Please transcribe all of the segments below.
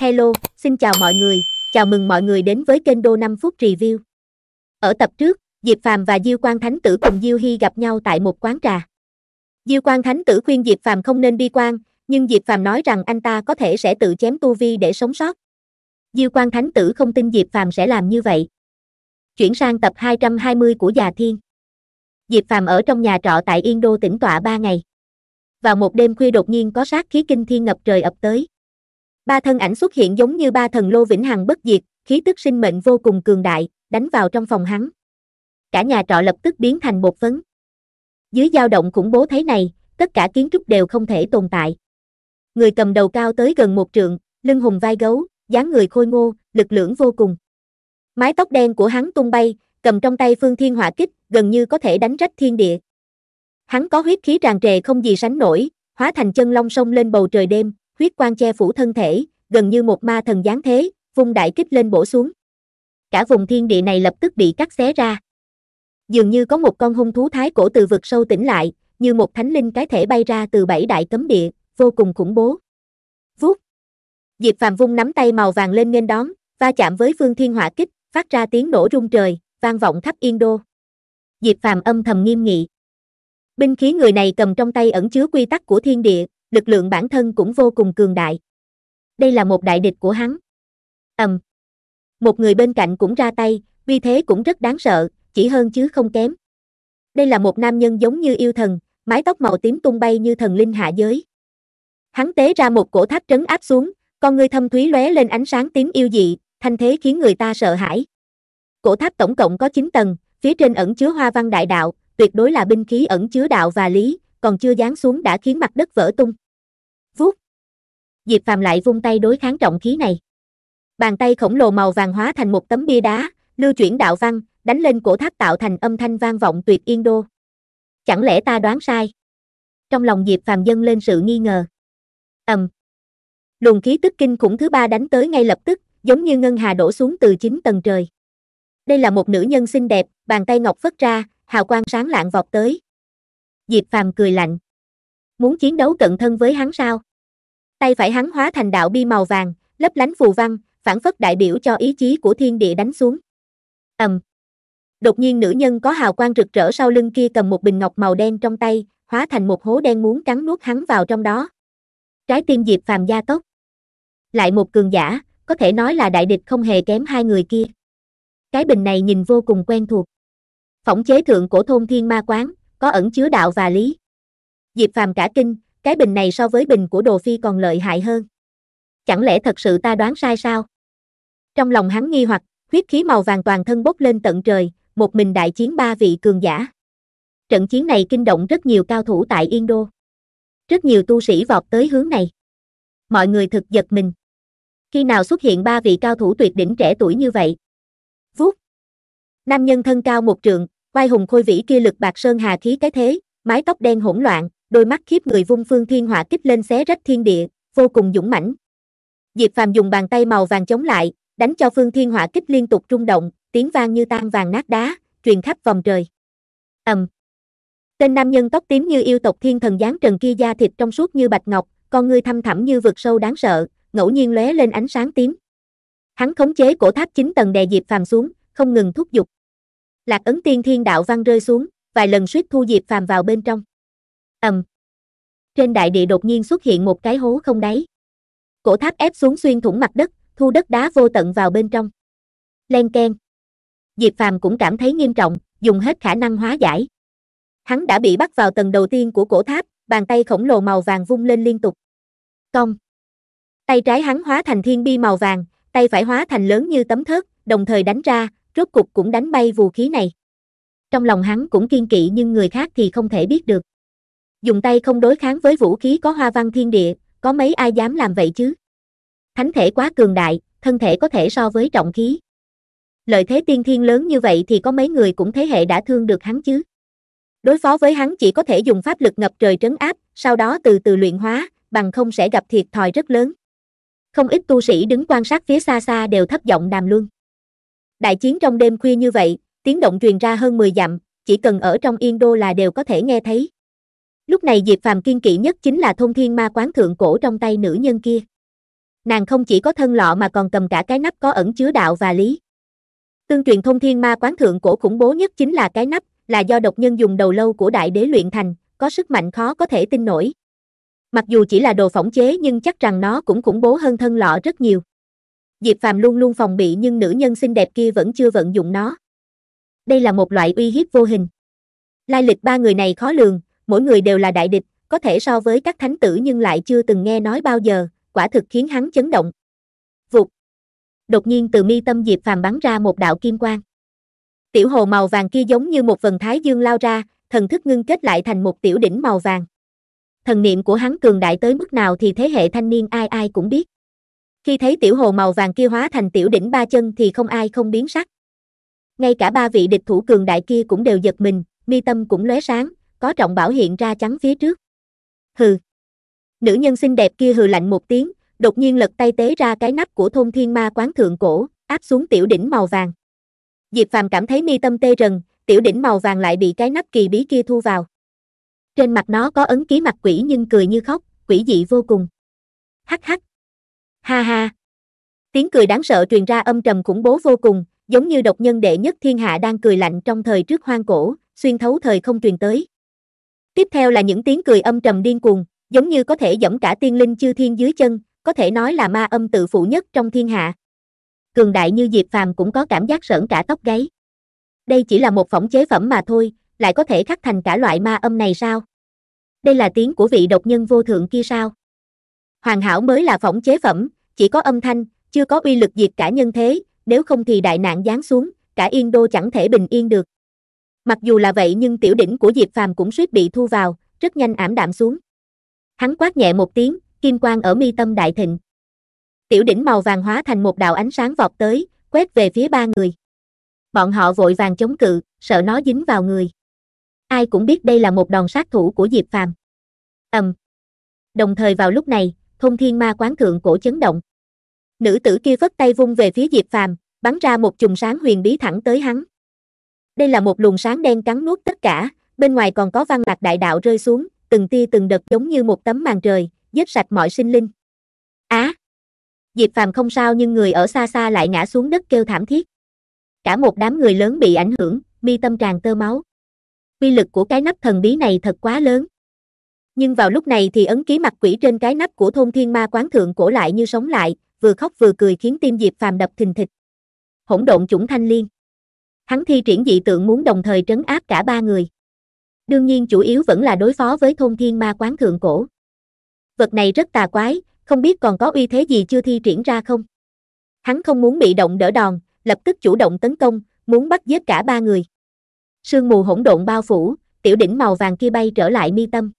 Hello, xin chào mọi người, chào mừng mọi người đến với kênh Đô 5 phút review. Ở tập trước, Diệp Phàm và Diêu Quang Thánh Tử cùng Diêu Hy gặp nhau tại một quán trà. Diêu Quang Thánh Tử khuyên Diệp Phàm không nên bi quan, nhưng Diệp Phàm nói rằng anh ta có thể sẽ tự chém tu vi để sống sót. Diêu Quang Thánh Tử không tin Diệp Phàm sẽ làm như vậy. Chuyển sang tập 220 của Già Thiên. Diệp Phàm ở trong nhà trọ tại Yên Đô tỉnh tọa 3 ngày. Vào một đêm khuya đột nhiên có sát khí kinh thiên ngập trời ập tới. Ba thân ảnh xuất hiện giống như ba thần lô vĩnh hằng bất diệt, khí tức sinh mệnh vô cùng cường đại, đánh vào trong phòng hắn. Cả nhà trọ lập tức biến thành bột phấn. Dưới dao động khủng bố thế này, tất cả kiến trúc đều không thể tồn tại. Người cầm đầu cao tới gần một trượng, lưng hùng vai gấu, dáng người khôi ngô, lực lưỡng vô cùng. Mái tóc đen của hắn tung bay, cầm trong tay phương thiên hỏa kích, gần như có thể đánh rách thiên địa. Hắn có huyết khí tràn trề không gì sánh nổi, hóa thành chân long sông lên bầu trời đêm, huyết quang che phủ thân thể, gần như một ma thần giáng thế, vung đại kích lên bổ xuống. Cả vùng thiên địa này lập tức bị cắt xé ra. Dường như có một con hung thú thái cổ từ vực sâu tỉnh lại, như một thánh linh cái thể bay ra từ bảy đại cấm địa, vô cùng khủng bố. Vút. Diệp Phàm vung nắm tay màu vàng lên nghênh đón, va chạm với phương thiên hỏa kích, phát ra tiếng nổ rung trời, vang vọng khắp Yên Đô. Diệp Phàm âm thầm nghiêm nghị. Binh khí người này cầm trong tay ẩn chứa quy tắc của thiên địa, lực lượng bản thân cũng vô cùng cường đại. Đây là một đại địch của hắn. Ầm. Một người bên cạnh cũng ra tay, vì thế cũng rất đáng sợ, chỉ hơn chứ không kém. Đây là một nam nhân giống như yêu thần, mái tóc màu tím tung bay như thần linh hạ giới. Hắn tế ra một cổ tháp trấn áp xuống, con người thâm thúy lóe lên ánh sáng tím yêu dị, thanh thế khiến người ta sợ hãi. Cổ tháp tổng cộng có 9 tầng, phía trên ẩn chứa hoa văn đại đạo, tuyệt đối là binh khí ẩn chứa đạo và lý, còn chưa giáng xuống đã khiến mặt đất vỡ tung. Vút, Diệp Phàm lại vung tay đối kháng trọng khí này. Bàn tay khổng lồ màu vàng hóa thành một tấm bia đá, lưu chuyển đạo văn, đánh lên cổ tháp tạo thành âm thanh vang vọng tuyệt yên đô. Chẳng lẽ ta đoán sai? Trong lòng Diệp Phàm dâng lên sự nghi ngờ. Ầm. Luồng khí tức kinh khủng thứ ba đánh tới ngay lập tức, giống như ngân hà đổ xuống từ chín tầng trời. Đây là một nữ nhân xinh đẹp, bàn tay ngọc phất ra, hào quang sáng lạng vọt tới. Diệp Phàm cười lạnh. Muốn chiến đấu cận thân với hắn sao? Tay phải hắn hóa thành đạo bi màu vàng, lấp lánh phù văn, phản phất đại biểu cho ý chí của thiên địa đánh xuống. Ầm. Đột nhiên nữ nhân có hào quang rực rỡ sau lưng kia cầm một bình ngọc màu đen trong tay, hóa thành một hố đen muốn cắn nuốt hắn vào trong đó. Trái tim Diệp Phàm gia tốc. Lại một cường giả, có thể nói là đại địch không hề kém hai người kia. Cái bình này nhìn vô cùng quen thuộc. Phỏng chế thượng cổ thôn thiên ma quán, có ẩn chứa đạo và lý. Diệp Phàm cả kinh, cái bình này so với bình của Đồ Phi còn lợi hại hơn. Chẳng lẽ thật sự ta đoán sai sao? Trong lòng hắn nghi hoặc, huyết khí màu vàng toàn thân bốc lên tận trời, một mình đại chiến ba vị cường giả. Trận chiến này kinh động rất nhiều cao thủ tại Yên Đô. Rất nhiều tu sĩ vọt tới hướng này. Mọi người thực giật mình. Khi nào xuất hiện ba vị cao thủ tuyệt đỉnh trẻ tuổi như vậy? Vút. Nam nhân thân cao một trượng, vai hùng khôi vĩ kia lực bạc sơn hà khí cái thế, mái tóc đen hỗn loạn, đôi mắt khiếp người vung phương thiên họa kích lên xé rách thiên địa, vô cùng dũng mãnh. Diệp Phàm dùng bàn tay màu vàng chống lại, đánh cho phương thiên họa kích liên tục rung động, tiếng vang như tan vàng nát đá, truyền khắp vòng trời. Ầm. Tên nam nhân tóc tím như yêu tộc thiên thần dáng trần kia da thịt trong suốt như bạch ngọc, con ngươi thâm thẳm như vực sâu đáng sợ, ngẫu nhiên lóe lên ánh sáng tím. Hắn khống chế cổ tháp chín tầng đè Diệp Phàm xuống, không ngừng thúc giục lạc ấn tiên thiên đạo văn rơi xuống, vài lần suýt thu Diệp Phàm vào bên trong. ầm, Trên đại địa đột nhiên xuất hiện một cái hố không đáy. Cổ tháp ép xuống xuyên thủng mặt đất, thu đất đá vô tận vào bên trong. Len ken Diệp Phàm cũng cảm thấy nghiêm trọng, dùng hết khả năng hóa giải. Hắn đã bị bắt vào tầng đầu tiên của cổ tháp, bàn tay khổng lồ màu vàng vung lên liên tục. Cong. Tay trái hắn hóa thành thiên bi màu vàng, tay phải hóa thành lớn như tấm thớt, đồng thời đánh ra, rốt cục cũng đánh bay vũ khí này. Trong lòng hắn cũng kiên kỵ nhưng người khác thì không thể biết được. Dùng tay không đối kháng với vũ khí có hoa văn thiên địa, có mấy ai dám làm vậy chứ? Thánh thể quá cường đại, thân thể có thể so với trọng khí. Lợi thế tiên thiên lớn như vậy thì có mấy người cũng thế hệ đã thương được hắn chứ. Đối phó với hắn chỉ có thể dùng pháp lực ngập trời trấn áp, sau đó từ từ luyện hóa, bằng không sẽ gặp thiệt thòi rất lớn. Không ít tu sĩ đứng quan sát phía xa xa đều thấp giọng đàm luân. Đại chiến trong đêm khuya như vậy, tiếng động truyền ra hơn 10 dặm, chỉ cần ở trong yên đô là đều có thể nghe thấy. Lúc này Diệp Phàm kiên kỵ nhất chính là thông thiên ma quán thượng cổ trong tay nữ nhân kia. Nàng không chỉ có thân lọ mà còn cầm cả cái nắp có ẩn chứa đạo và lý. Tương truyền thông thiên ma quán thượng cổ khủng bố nhất chính là cái nắp, là do độc nhân dùng đầu lâu của đại đế luyện thành, có sức mạnh khó có thể tin nổi. Mặc dù chỉ là đồ phỏng chế nhưng chắc rằng nó cũng khủng bố hơn thân lọ rất nhiều. Diệp Phàm luôn luôn phòng bị nhưng nữ nhân xinh đẹp kia vẫn chưa vận dụng nó. Đây là một loại uy hiếp vô hình. Lai lịch ba người này khó lường, mỗi người đều là đại địch, có thể so với các thánh tử nhưng lại chưa từng nghe nói bao giờ, quả thực khiến hắn chấn động. Vụt. Đột nhiên từ mi tâm Diệp Phàm bắn ra một đạo kim quang. Tiểu hồ màu vàng kia giống như một vần thái dương lao ra, thần thức ngưng kết lại thành một tiểu đỉnh màu vàng. Thần niệm của hắn cường đại tới mức nào thì thế hệ thanh niên ai ai cũng biết. Khi thấy tiểu hồ màu vàng kia hóa thành tiểu đỉnh ba chân thì không ai không biến sắc. Ngay cả ba vị địch thủ cường đại kia cũng đều giật mình, mi tâm cũng lóe sáng, có trọng bảo hiện ra trắng phía trước. Hừ. Nữ nhân xinh đẹp kia hừ lạnh một tiếng, đột nhiên lật tay tế ra cái nắp của thôn thiên ma quán thượng cổ, áp xuống tiểu đỉnh màu vàng. Diệp Phàm cảm thấy mi tâm tê rần, tiểu đỉnh màu vàng lại bị cái nắp kỳ bí kia thu vào. Trên mặt nó có ấn ký mặt quỷ nhưng cười như khóc, quỷ dị vô cùng. Hắc hắc, ha ha. Tiếng cười đáng sợ truyền ra âm trầm khủng bố vô cùng, giống như độc nhân đệ nhất thiên hạ đang cười lạnh trong thời trước hoang cổ, xuyên thấu thời không truyền tới. Tiếp theo là những tiếng cười âm trầm điên cuồng, giống như có thể dẫm cả tiên linh chư thiên dưới chân, có thể nói là ma âm tự phụ nhất trong thiên hạ. Cường đại như Diệp Phàm cũng có cảm giác sởn cả tóc gáy. Đây chỉ là một phỏng chế phẩm mà thôi, lại có thể khắc thành cả loại ma âm này sao? Đây là tiếng của vị độc nhân vô thượng kia sao? hoàn hảo mới là phỏng chế phẩm, chỉ có âm thanh, chưa có uy lực diệt cả nhân thế, nếu không thì đại nạn giáng xuống, cả Yên Đô chẳng thể bình yên được. Mặc dù là vậy nhưng tiểu đỉnh của Diệp Phàm cũng suýt bị thu vào, rất nhanh ảm đạm xuống. Hắn quát nhẹ một tiếng, kim quang ở mi tâm đại thịnh. Tiểu đỉnh màu vàng hóa thành một đạo ánh sáng vọt tới, quét về phía ba người. Bọn họ vội vàng chống cự, sợ nó dính vào người. Ai cũng biết đây là một đòn sát thủ của Diệp Phàm. Ầm. Đồng thời vào lúc này, thông thiên ma quán thượng cổ chấn động. Nữ tử kia vất tay vung về phía Diệp Phàm, bắn ra một chùm sáng huyền bí thẳng tới hắn. Đây là một luồng sáng đen cắn nuốt tất cả, bên ngoài còn có văn lạc đại đạo rơi xuống, từng tia từng đợt giống như một tấm màn trời, giết sạch mọi sinh linh. Á! Diệp Phàm không sao nhưng người ở xa xa lại ngã xuống đất kêu thảm thiết. Cả một đám người lớn bị ảnh hưởng, mi tâm tràn tơ máu. Quy lực của cái nắp thần bí này thật quá lớn. Nhưng vào lúc này thì ấn ký mặt quỷ trên cái nắp của thôn thiên ma quán thượng cổ lại như sống lại, vừa khóc vừa cười khiến tim Diệp Phàm đập thình thịch. Hỗn độn chủng thanh liên. Hắn thi triển dị tượng muốn đồng thời trấn áp cả ba người. Đương nhiên chủ yếu vẫn là đối phó với thôn thiên ma quán thượng cổ. Vật này rất tà quái, không biết còn có uy thế gì chưa thi triển ra không. Hắn không muốn bị động đỡ đòn, lập tức chủ động tấn công, muốn bắt giết cả ba người. Sương mù hỗn độn bao phủ, tiểu đỉnh màu vàng kia bay trở lại mi tâm.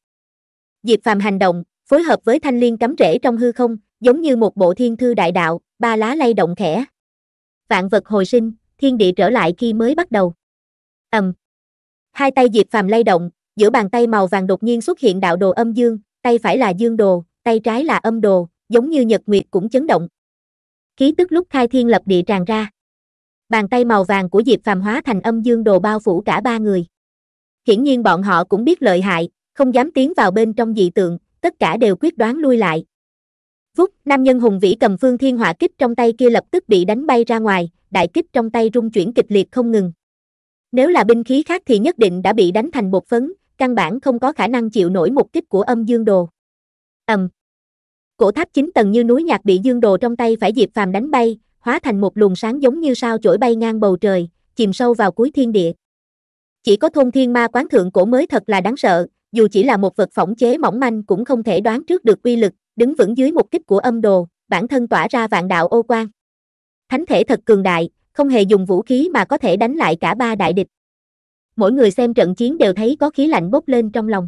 Diệp Phàm hành động, phối hợp với thanh liên cắm rễ trong hư không, giống như một bộ thiên thư đại đạo, ba lá lay động khẽ. Vạn vật hồi sinh, thiên địa trở lại khi mới bắt đầu. Ầm. Hai tay Diệp Phàm lay động, giữa bàn tay màu vàng đột nhiên xuất hiện đạo đồ âm dương, tay phải là dương đồ, tay trái là âm đồ, giống như nhật nguyệt cũng chấn động. Khí tức lúc khai thiên lập địa tràn ra. Bàn tay màu vàng của Diệp Phàm hóa thành âm dương đồ bao phủ cả ba người. Hiển nhiên bọn họ cũng biết lợi hại, không dám tiến vào bên trong dị tượng, tất cả đều quyết đoán lui lại. Vút, nam nhân hùng vĩ cầm phương thiên hỏa kích trong tay kia lập tức bị đánh bay ra ngoài, đại kích trong tay rung chuyển kịch liệt không ngừng. Nếu là binh khí khác thì nhất định đã bị đánh thành bột phấn, căn bản không có khả năng chịu nổi một kích của âm dương đồ. Ầm. Um. Cổ tháp chín tầng như núi nhạc bị dương đồ trong tay phải Diệp Phàm đánh bay, hóa thành một luồng sáng giống như sao chổi bay ngang bầu trời, chìm sâu vào cuối thiên địa. Chỉ có thôn thiên ma quán thượng cổ mới thật là đáng sợ, dù chỉ là một vật phỏng chế mỏng manh cũng không thể đoán trước được quy lực, đứng vững dưới một kích của âm đồ, bản thân tỏa ra vạn đạo ô quang. Thánh thể thật cường đại, không hề dùng vũ khí mà có thể đánh lại cả ba đại địch. Mỗi người xem trận chiến đều thấy có khí lạnh bốc lên trong lòng.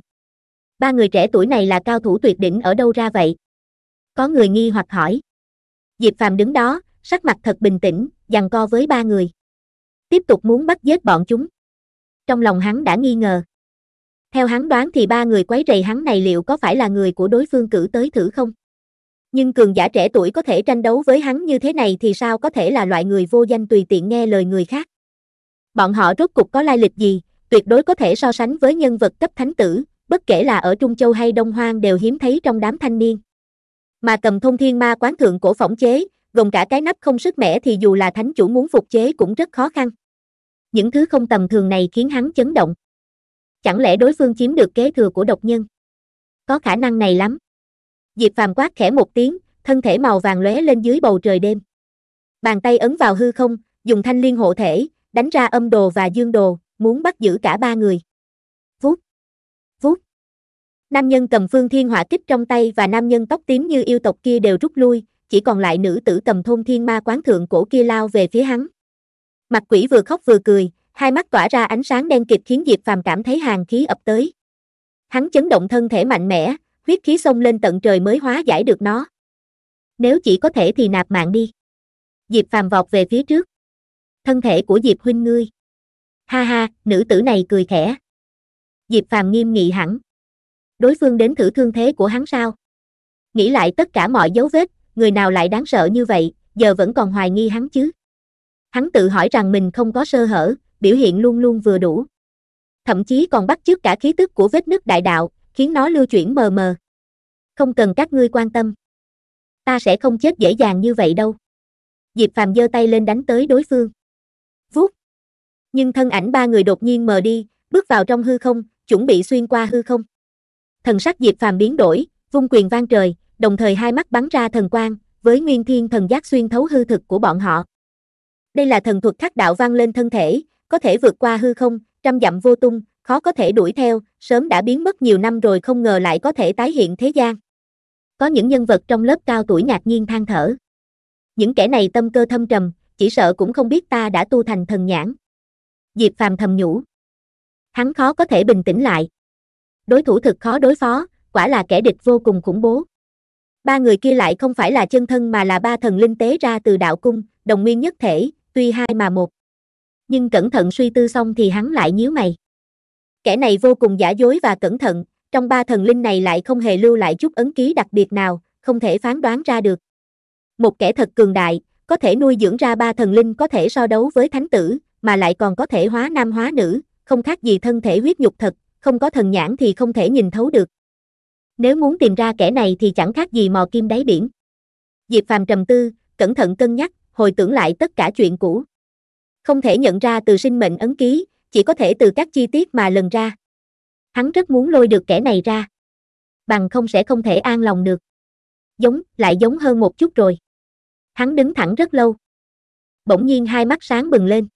Ba người trẻ tuổi này là cao thủ tuyệt đỉnh ở đâu ra vậy? Có người nghi hoặc hỏi. Diệp Phàm đứng đó, sắc mặt thật bình tĩnh, giằng co với ba người. Tiếp tục muốn bắt giết bọn chúng. Trong lòng hắn đã nghi ngờ. Theo hắn đoán thì ba người quấy rầy hắn này liệu có phải là người của đối phương cử tới thử không? Nhưng cường giả trẻ tuổi có thể tranh đấu với hắn như thế này thì sao có thể là loại người vô danh tùy tiện nghe lời người khác? Bọn họ rốt cục có lai lịch gì, tuyệt đối có thể so sánh với nhân vật cấp thánh tử, bất kể là ở Trung Châu hay Đông Hoang đều hiếm thấy trong đám thanh niên. Mà cầm thông thiên ma quán thượng cổ phỏng chế, gồm cả cái nắp không sức mẻ thì dù là thánh chủ muốn phục chế cũng rất khó khăn. Những thứ không tầm thường này khiến hắn chấn động chẳng lẽ đối phương chiếm được kế thừa của độc nhân có khả năng này lắm diệp phàm quát khẽ một tiếng thân thể màu vàng lóe lên dưới bầu trời đêm bàn tay ấn vào hư không dùng thanh liên hộ thể đánh ra âm đồ và dương đồ muốn bắt giữ cả ba người vuốt vuốt nam nhân cầm phương thiên hỏa kích trong tay và nam nhân tóc tím như yêu tộc kia đều rút lui chỉ còn lại nữ tử cầm thôn thiên ma quán thượng cổ kia lao về phía hắn mặt quỷ vừa khóc vừa cười hai mắt tỏa ra ánh sáng đen kịt khiến Diệp Phàm cảm thấy hàng khí ập tới. Hắn chấn động thân thể mạnh mẽ, huyết khí xông lên tận trời mới hóa giải được nó. Nếu chỉ có thể thì nạp mạng đi. Diệp Phàm vọt về phía trước. Thân thể của Diệp huynh ngươi. Ha ha, nữ tử này cười khẽ. Diệp Phàm nghiêm nghị hẳn. Đối phương đến thử thương thế của hắn sao? Nghĩ lại tất cả mọi dấu vết, người nào lại đáng sợ như vậy, giờ vẫn còn hoài nghi hắn chứ? Hắn tự hỏi rằng mình không có sơ hở, biểu hiện luôn luôn vừa đủ. Thậm chí còn bắt chước cả khí tức của vết nứt đại đạo, khiến nó lưu chuyển mờ mờ. Không cần các ngươi quan tâm. Ta sẽ không chết dễ dàng như vậy đâu. Diệp Phàm giơ tay lên đánh tới đối phương. Vút. Nhưng thân ảnh ba người đột nhiên mờ đi, bước vào trong hư không, chuẩn bị xuyên qua hư không. Thần sắc Diệp Phàm biến đổi, vung quyền vang trời, đồng thời hai mắt bắn ra thần quang, với Nguyên Thiên thần giác xuyên thấu hư thực của bọn họ. Đây là thần thuật khắc đạo vang lên thân thể, có thể vượt qua hư không, trăm dặm vô tung, khó có thể đuổi theo, sớm đã biến mất nhiều năm rồi không ngờ lại có thể tái hiện thế gian. Có những nhân vật trong lớp cao tuổi ngạc nhiên than thở. Những kẻ này tâm cơ thâm trầm, chỉ sợ cũng không biết ta đã tu thành thần nhãn. Diệp Phàm thầm nhủ. Hắn khó có thể bình tĩnh lại. Đối thủ thực khó đối phó, quả là kẻ địch vô cùng khủng bố. Ba người kia lại không phải là chân thân mà là ba thần linh tế ra từ đạo cung, đồng nguyên nhất thể, tuy hai mà một nhưng cẩn thận suy tư xong thì hắn lại nhíu mày. Kẻ này vô cùng giả dối và cẩn thận, trong ba thần linh này lại không hề lưu lại chút ấn ký đặc biệt nào, không thể phán đoán ra được. Một kẻ thật cường đại, có thể nuôi dưỡng ra ba thần linh có thể so đấu với thánh tử, mà lại còn có thể hóa nam hóa nữ, không khác gì thân thể huyết nhục thật, không có thần nhãn thì không thể nhìn thấu được. Nếu muốn tìm ra kẻ này thì chẳng khác gì mò kim đáy biển. Diệp Phàm trầm tư, cẩn thận cân nhắc, hồi tưởng lại tất cả chuyện cũ không thể nhận ra từ sinh mệnh ấn ký, chỉ có thể từ các chi tiết mà lần ra. Hắn rất muốn lôi được kẻ này ra. Bằng không sẽ không thể an lòng được. Giống, lại giống hơn một chút rồi. Hắn đứng thẳng rất lâu. Bỗng nhiên hai mắt sáng bừng lên.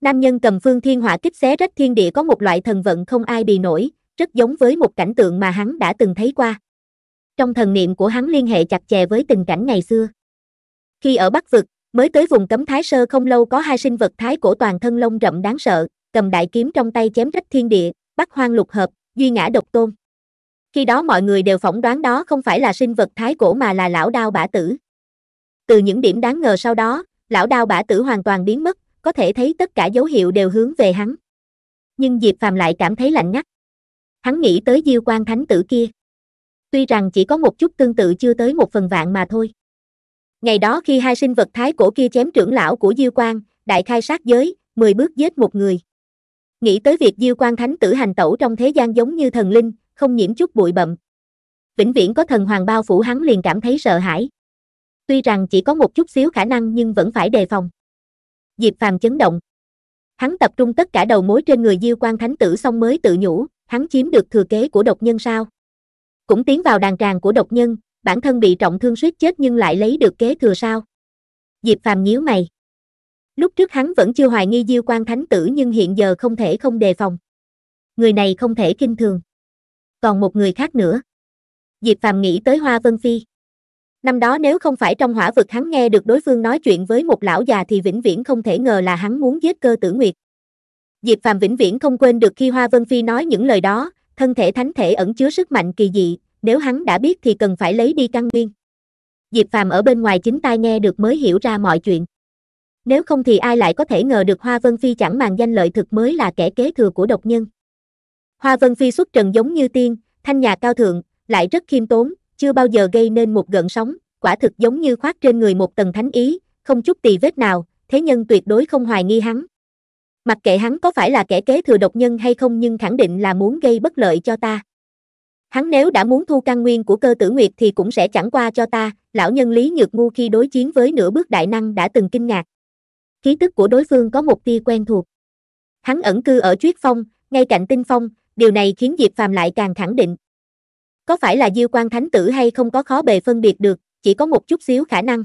Nam nhân cầm phương thiên hỏa kích xé rách thiên địa có một loại thần vận không ai bì nổi, rất giống với một cảnh tượng mà hắn đã từng thấy qua. Trong thần niệm của hắn liên hệ chặt chẽ với tình cảnh ngày xưa. Khi ở Bắc Vực, Mới tới vùng cấm Thái Sơ không lâu có hai sinh vật thái cổ toàn thân lông rậm đáng sợ, cầm đại kiếm trong tay chém rách thiên địa, bắt hoang lục hợp, duy ngã độc tôn. Khi đó mọi người đều phỏng đoán đó không phải là sinh vật thái cổ mà là lão đao bả tử. Từ những điểm đáng ngờ sau đó, lão đao bả tử hoàn toàn biến mất, có thể thấy tất cả dấu hiệu đều hướng về hắn. Nhưng Diệp Phàm lại cảm thấy lạnh ngắt. Hắn nghĩ tới Diêu Quan Thánh tử kia. Tuy rằng chỉ có một chút tương tự chưa tới một phần vạn mà thôi. Ngày đó khi hai sinh vật thái cổ kia chém trưởng lão của Diêu Quang, đại khai sát giới, 10 bước giết một người. Nghĩ tới việc Diêu Quang thánh tử hành tẩu trong thế gian giống như thần linh, không nhiễm chút bụi bậm. Vĩnh viễn có thần hoàng bao phủ hắn liền cảm thấy sợ hãi. Tuy rằng chỉ có một chút xíu khả năng nhưng vẫn phải đề phòng. Diệp Phàm chấn động. Hắn tập trung tất cả đầu mối trên người Diêu Quang thánh tử xong mới tự nhủ, hắn chiếm được thừa kế của độc nhân sao? Cũng tiến vào đàn tràng của độc nhân, bản thân bị trọng thương suýt chết nhưng lại lấy được kế thừa sao? Diệp Phàm nhíu mày. Lúc trước hắn vẫn chưa hoài nghi Diêu Quan Thánh tử nhưng hiện giờ không thể không đề phòng. Người này không thể kinh thường. Còn một người khác nữa. Diệp Phàm nghĩ tới Hoa Vân Phi. Năm đó nếu không phải trong hỏa vực hắn nghe được đối phương nói chuyện với một lão già thì vĩnh viễn không thể ngờ là hắn muốn giết cơ tử nguyệt. Diệp Phàm vĩnh viễn không quên được khi Hoa Vân Phi nói những lời đó, thân thể thánh thể ẩn chứa sức mạnh kỳ dị, nếu hắn đã biết thì cần phải lấy đi căn nguyên. Diệp Phàm ở bên ngoài chính tai nghe được mới hiểu ra mọi chuyện. Nếu không thì ai lại có thể ngờ được Hoa Vân Phi chẳng màng danh lợi thực mới là kẻ kế thừa của độc nhân. Hoa Vân Phi xuất trần giống như tiên, thanh nhà cao thượng, lại rất khiêm tốn, chưa bao giờ gây nên một gợn sóng, quả thực giống như khoác trên người một tầng thánh ý, không chút tì vết nào, thế nhân tuyệt đối không hoài nghi hắn. Mặc kệ hắn có phải là kẻ kế thừa độc nhân hay không nhưng khẳng định là muốn gây bất lợi cho ta. Hắn nếu đã muốn thu căn nguyên của cơ tử nguyệt thì cũng sẽ chẳng qua cho ta, lão nhân Lý Nhược Ngu khi đối chiến với nửa bước đại năng đã từng kinh ngạc. Khí tức của đối phương có một tia quen thuộc. Hắn ẩn cư ở triết Phong, ngay cạnh Tinh Phong, điều này khiến Diệp Phàm lại càng khẳng định. Có phải là Diêu Quan Thánh Tử hay không có khó bề phân biệt được, chỉ có một chút xíu khả năng.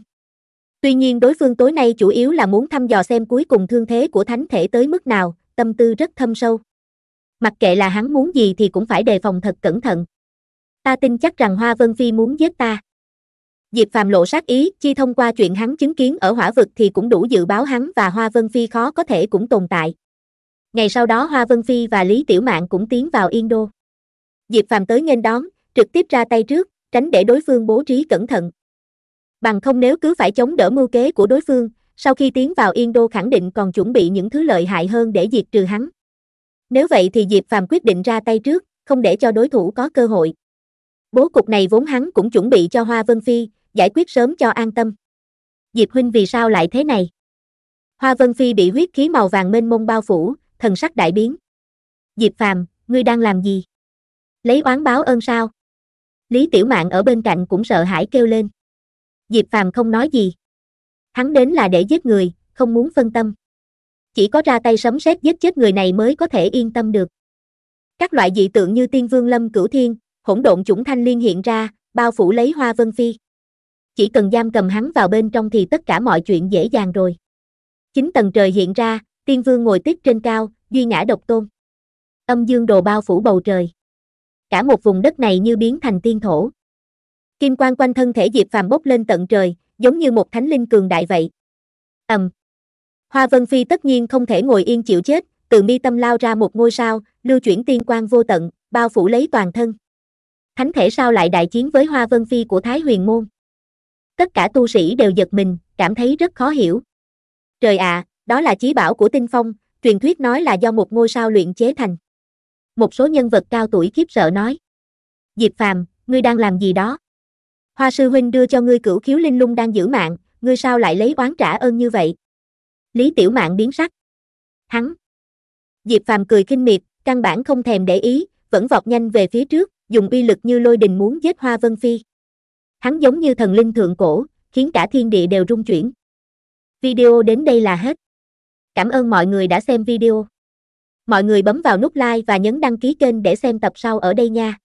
Tuy nhiên đối phương tối nay chủ yếu là muốn thăm dò xem cuối cùng thương thế của thánh thể tới mức nào, tâm tư rất thâm sâu. Mặc kệ là hắn muốn gì thì cũng phải đề phòng thật cẩn thận ta tin chắc rằng Hoa Vân Phi muốn giết ta. Diệp phạm lộ sát ý, chi thông qua chuyện hắn chứng kiến ở hỏa vực thì cũng đủ dự báo hắn và Hoa Vân Phi khó có thể cũng tồn tại. Ngày sau đó Hoa Vân Phi và Lý Tiểu Mạn cũng tiến vào Yên Đô. Diệp phạm tới nghênh đón, trực tiếp ra tay trước, tránh để đối phương bố trí cẩn thận. Bằng không nếu cứ phải chống đỡ mưu kế của đối phương, sau khi tiến vào Yên Đô khẳng định còn chuẩn bị những thứ lợi hại hơn để diệt trừ hắn. Nếu vậy thì Diệp phạm quyết định ra tay trước, không để cho đối thủ có cơ hội. Bố cục này vốn hắn cũng chuẩn bị cho Hoa Vân Phi, giải quyết sớm cho an tâm. Diệp huynh vì sao lại thế này? Hoa Vân Phi bị huyết khí màu vàng mênh mông bao phủ, thần sắc đại biến. Diệp Phàm, ngươi đang làm gì? Lấy oán báo ơn sao? Lý Tiểu Mạn ở bên cạnh cũng sợ hãi kêu lên. Diệp Phàm không nói gì. Hắn đến là để giết người, không muốn phân tâm. Chỉ có ra tay sấm sét giết chết người này mới có thể yên tâm được. Các loại dị tượng như Tiên Vương Lâm Cửu Thiên, hỗn độn chủng thanh liên hiện ra, bao phủ lấy Hoa Vân Phi. Chỉ cần giam cầm hắn vào bên trong thì tất cả mọi chuyện dễ dàng rồi. chính tầng trời hiện ra, tiên vương ngồi tiếp trên cao, duy ngã độc tôn. Âm dương đồ bao phủ bầu trời. Cả một vùng đất này như biến thành tiên thổ. Kim quang quanh thân thể Diệp Phàm bốc lên tận trời, giống như một thánh linh cường đại vậy. Ầm. Hoa Vân Phi tất nhiên không thể ngồi yên chịu chết, từ mi tâm lao ra một ngôi sao, lưu chuyển tiên quang vô tận, bao phủ lấy toàn thân thánh thể sao lại đại chiến với hoa vân phi của Thái Huyền Môn. Tất cả tu sĩ đều giật mình, cảm thấy rất khó hiểu. Trời ạ, à, đó là chí bảo của tinh phong, truyền thuyết nói là do một ngôi sao luyện chế thành. Một số nhân vật cao tuổi khiếp sợ nói. Diệp Phàm, ngươi đang làm gì đó? Hoa sư huynh đưa cho ngươi cửu khiếu linh lung đang giữ mạng, ngươi sao lại lấy oán trả ơn như vậy? Lý Tiểu mạng biến sắc. Hắn. Diệp Phàm cười kinh miệt, căn bản không thèm để ý, vẫn vọt nhanh về phía trước, dùng uy lực như lôi đình muốn giết Hoa Vân Phi. Hắn giống như thần linh thượng cổ, khiến cả thiên địa đều rung chuyển. Video đến đây là hết. Cảm ơn mọi người đã xem video. Mọi người bấm vào nút like và nhấn đăng ký kênh để xem tập sau ở đây nha.